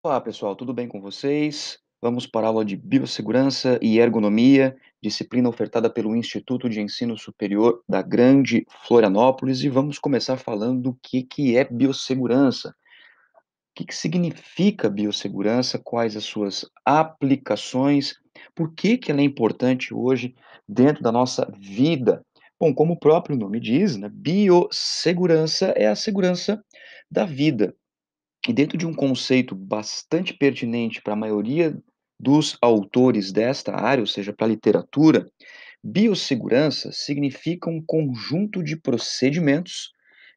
Olá, pessoal, tudo bem com vocês? Vamos para a aula de Biossegurança e Ergonomia, disciplina ofertada pelo Instituto de Ensino Superior da Grande Florianópolis, e vamos começar falando do que, que é biossegurança. O que, que significa biossegurança, quais as suas aplicações, por que, que ela é importante hoje dentro da nossa vida. Bom, como o próprio nome diz, né, biossegurança é a segurança da vida. E dentro de um conceito bastante pertinente para a maioria dos autores desta área, ou seja, para a literatura, biossegurança significa um conjunto de procedimentos,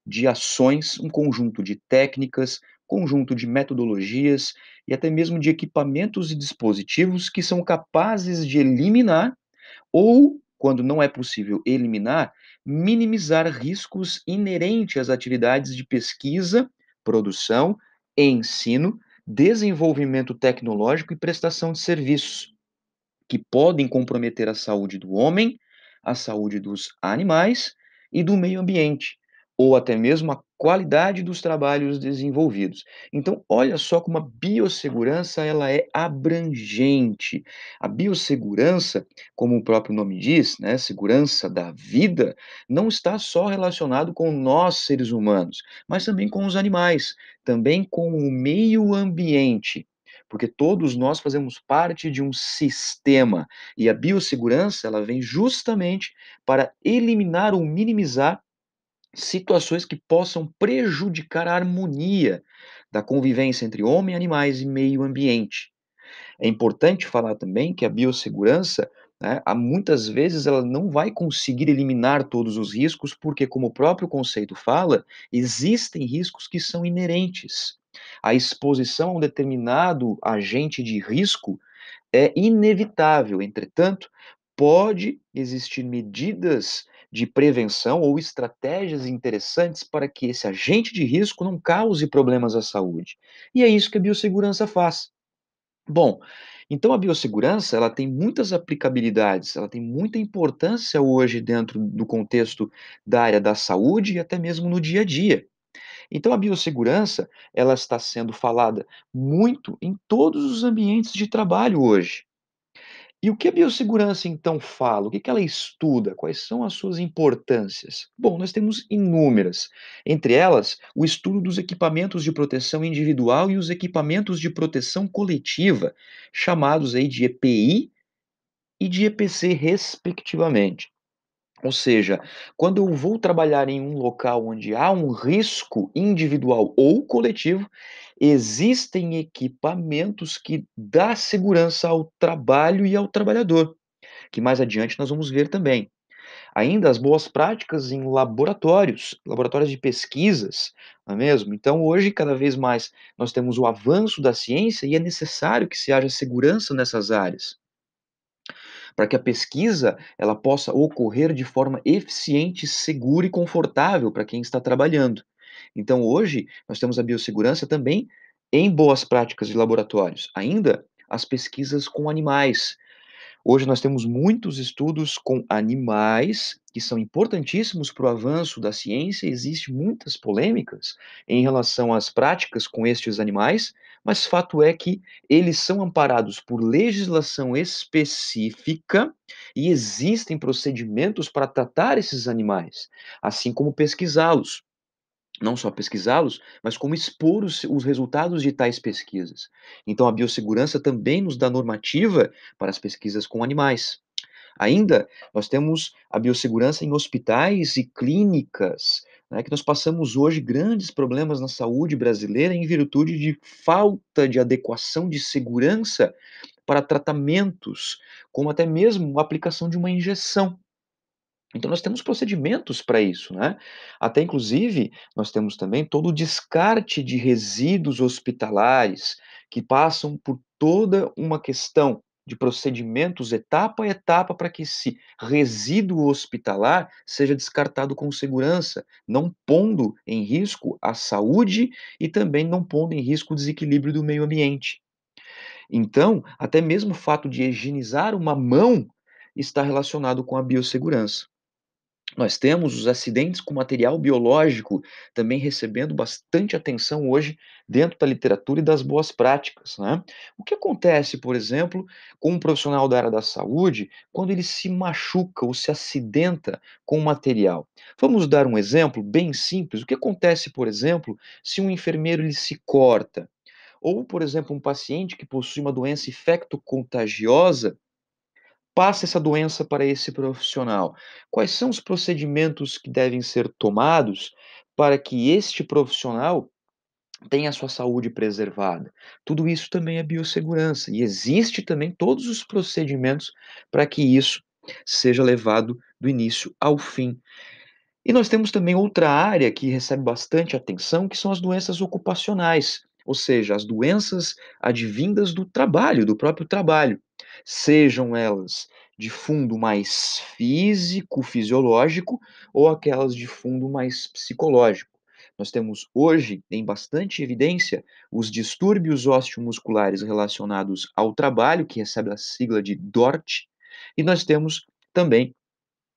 de ações, um conjunto de técnicas, conjunto de metodologias e até mesmo de equipamentos e dispositivos que são capazes de eliminar ou, quando não é possível eliminar, minimizar riscos inerentes às atividades de pesquisa, produção ensino, desenvolvimento tecnológico e prestação de serviços, que podem comprometer a saúde do homem, a saúde dos animais e do meio ambiente, ou até mesmo a qualidade dos trabalhos desenvolvidos. Então, olha só como a biossegurança ela é abrangente. A biossegurança, como o próprio nome diz, né, segurança da vida, não está só relacionado com nós seres humanos, mas também com os animais, também com o meio ambiente porque todos nós fazemos parte de um sistema e a biossegurança ela vem justamente para eliminar ou minimizar situações que possam prejudicar a harmonia da convivência entre homem, animais e meio ambiente. É importante falar também que a biossegurança, né, muitas vezes, ela não vai conseguir eliminar todos os riscos, porque, como o próprio conceito fala, existem riscos que são inerentes. A exposição a um determinado agente de risco é inevitável. Entretanto, pode existir medidas de prevenção ou estratégias interessantes para que esse agente de risco não cause problemas à saúde. E é isso que a biossegurança faz. Bom, então a biossegurança ela tem muitas aplicabilidades, ela tem muita importância hoje dentro do contexto da área da saúde e até mesmo no dia a dia. Então a biossegurança ela está sendo falada muito em todos os ambientes de trabalho hoje. E o que a biossegurança então fala? O que ela estuda? Quais são as suas importâncias? Bom, nós temos inúmeras. Entre elas, o estudo dos equipamentos de proteção individual e os equipamentos de proteção coletiva, chamados aí de EPI e de EPC, respectivamente. Ou seja, quando eu vou trabalhar em um local onde há um risco individual ou coletivo, existem equipamentos que dá segurança ao trabalho e ao trabalhador, que mais adiante nós vamos ver também. Ainda as boas práticas em laboratórios, laboratórios de pesquisas, não é mesmo? Então, hoje, cada vez mais, nós temos o avanço da ciência e é necessário que se haja segurança nessas áreas. Para que a pesquisa ela possa ocorrer de forma eficiente, segura e confortável para quem está trabalhando. Então, hoje, nós temos a biossegurança também em boas práticas de laboratórios, ainda as pesquisas com animais. Hoje, nós temos muitos estudos com animais que são importantíssimos para o avanço da ciência. Existem muitas polêmicas em relação às práticas com estes animais, mas fato é que eles são amparados por legislação específica e existem procedimentos para tratar esses animais, assim como pesquisá-los não só pesquisá-los, mas como expor os, os, resultados de tais pesquisas. Então, a biossegurança também nos dá normativa para as pesquisas com animais. Ainda, nós temos a biossegurança em hospitais e clínicas, né, que nós passamos hoje grandes problemas na saúde brasileira em virtude de falta de adequação de segurança para tratamentos, como até mesmo a aplicação de uma injeção. Então nós temos procedimentos para isso, né? Até inclusive nós temos também todo o descarte de resíduos hospitalares que passam por toda uma questão de procedimentos etapa a etapa para que esse resíduo hospitalar seja descartado com segurança, não pondo em risco a saúde e também não pondo em risco o desequilíbrio do meio ambiente. Então, até mesmo o fato de higienizar uma mão está relacionado com a biossegurança. Nós temos os acidentes com material biológico também recebendo bastante atenção hoje dentro da literatura e das boas práticas. Né? O que acontece, por exemplo, com um profissional da área da saúde quando ele se machuca ou se acidenta com o material? Vamos dar um exemplo bem simples. O que acontece, por exemplo, se um enfermeiro ele se corta? Ou, por exemplo, um paciente que possui uma doença infectocontagiosa? passa essa doença para esse profissional? Quais são os procedimentos que devem ser tomados para que este profissional tenha a sua saúde preservada? Tudo isso também é biossegurança e existe também todos os procedimentos para que isso seja levado do início ao fim. E nós temos também outra área que recebe bastante atenção, que são as doenças ocupacionais, ou seja, as doenças advindas do trabalho, do próprio trabalho sejam elas de fundo mais físico, fisiológico, ou aquelas de fundo mais psicológico. Nós temos hoje em bastante evidência os distúrbios osteomusculares relacionados ao trabalho, que recebe a sigla de DORT, e nós temos também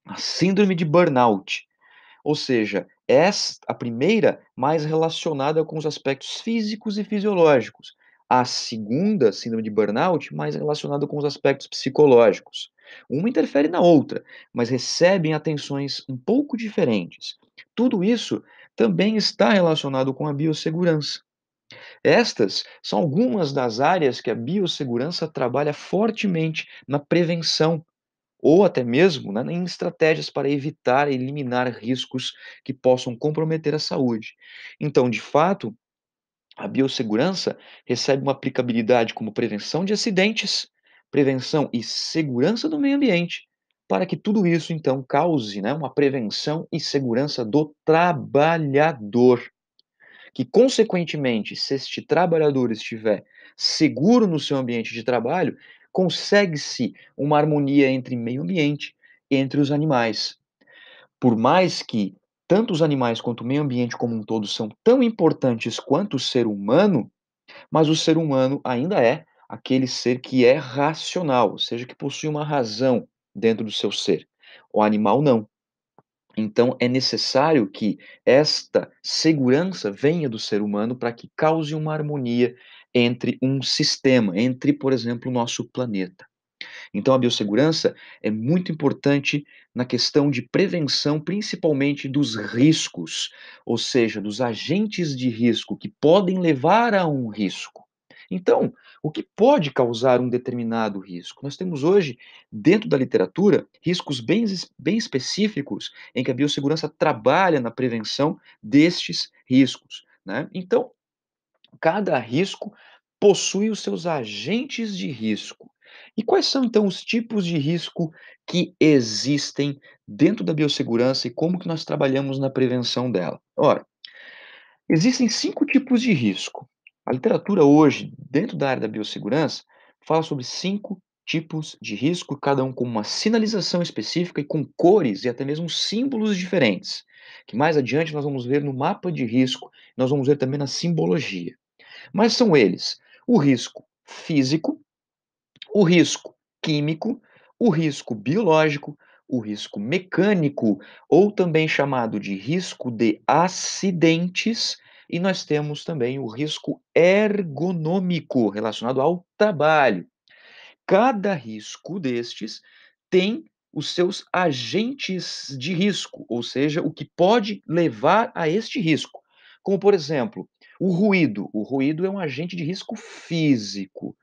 a síndrome de burnout, ou seja, essa, a primeira mais relacionada com os aspectos físicos e fisiológicos, a segunda síndrome de burnout, mais relacionada com os aspectos psicológicos. Uma interfere na outra, mas recebem atenções um pouco diferentes. Tudo isso também está relacionado com a biossegurança. Estas são algumas das áreas que a biossegurança trabalha fortemente na prevenção ou até mesmo né, em estratégias para evitar e eliminar riscos que possam comprometer a saúde. Então, de fato, a biossegurança recebe uma aplicabilidade como prevenção de acidentes, prevenção e segurança do meio ambiente, para que tudo isso então cause né, uma prevenção e segurança do trabalhador. Que, consequentemente, se este trabalhador estiver seguro no seu ambiente de trabalho, consegue-se uma harmonia entre meio ambiente, entre os animais. Por mais que tanto os animais quanto o meio ambiente como um todo são tão importantes quanto o ser humano, mas o ser humano ainda é aquele ser que é racional, ou seja, que possui uma razão dentro do seu ser. O animal não. Então é necessário que esta segurança venha do ser humano para que cause uma harmonia entre um sistema, entre, por exemplo, o nosso planeta. Então, a biossegurança é muito importante na questão de prevenção, principalmente dos riscos, ou seja, dos agentes de risco que podem levar a um risco. Então, o que pode causar um determinado risco? Nós temos hoje, dentro da literatura, riscos bem, bem específicos em que a biossegurança trabalha na prevenção destes riscos. Né? Então, cada risco possui os seus agentes de risco. E quais são então os tipos de risco que existem dentro da biossegurança e como que nós trabalhamos na prevenção dela? Ora, existem cinco tipos de risco. A literatura hoje, dentro da área da biossegurança, fala sobre cinco tipos de risco, cada um com uma sinalização específica e com cores e até mesmo símbolos diferentes, que mais adiante nós vamos ver no mapa de risco, nós vamos ver também na simbologia. Mas são eles: o risco físico, o risco químico, o risco biológico, o risco mecânico, ou também chamado de risco de acidentes, e nós temos também o risco ergonômico relacionado ao trabalho. Cada risco destes tem os seus agentes de risco, ou seja, o que pode levar a este risco. Como, por exemplo, o ruído. O ruído é um agente de risco físico.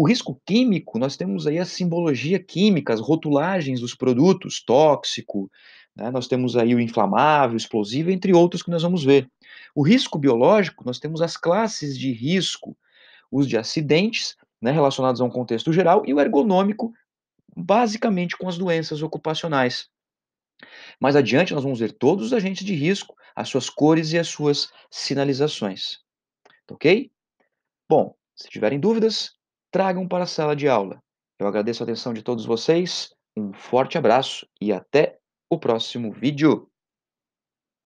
O risco químico, nós temos aí a simbologia química, as rotulagens dos produtos, tóxico, né? nós temos aí o inflamável, explosivo, entre outros que nós vamos ver. O risco biológico, nós temos as classes de risco, os de acidentes, né, relacionados a um contexto geral, e o ergonômico, basicamente com as doenças ocupacionais. Mais adiante, nós vamos ver todos os agentes de risco, as suas cores e as suas sinalizações. Ok? Bom, se tiverem dúvidas, tragam para a sala de aula. Eu agradeço a atenção de todos vocês, um forte abraço e até o próximo vídeo.